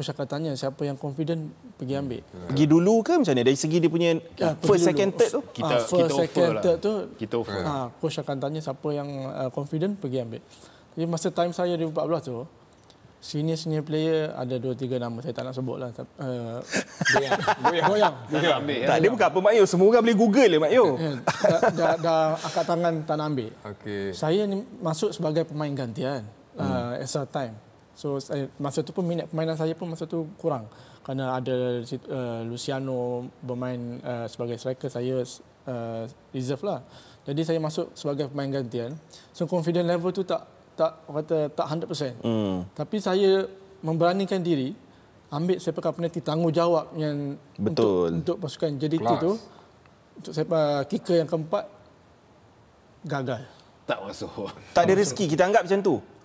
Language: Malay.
coach akan tanya siapa yang confident pergi hmm. ambil. Hmm. Pergi dulu ke macam ni dari segi dia punya ya, first second dulu. Ah, lah. third tu kita ha, first, kita second, offer lah. Tu, kita offer. Ha, coach akan tanya siapa yang uh, confident pergi ambil. Jadi masa time saya di 14 tu senior senior player ada dua tiga nama saya tak nak sebut lah. Tapi, uh, goyang. goyang. Goyang. Tak, ambil, tak ya. dia bukan apa Mak Yo. Semua orang boleh Google lah Mak Yo. Eh, dah, dah, dah, angkat tangan tak nak ambil. Okay. Saya ni masuk sebagai pemain gantian. Hmm. Uh, extra time. So saya, masa tu pun minat permainan saya pun masa tu kurang kerana ada uh, Luciano bermain uh, sebagai striker saya uh, reserve lah. Jadi saya masuk sebagai pemain gantian. So confident level tu tak tak kata tak 100%. Hmm. Tapi saya memberanikan diri ambil sepak penalti tanggungjawab yang Betul. untuk untuk pasukan JDT Plus. tu untuk siapa kicker yang keempat gagal. Tak masuk. Tak ada rezeki kita anggap macam tu.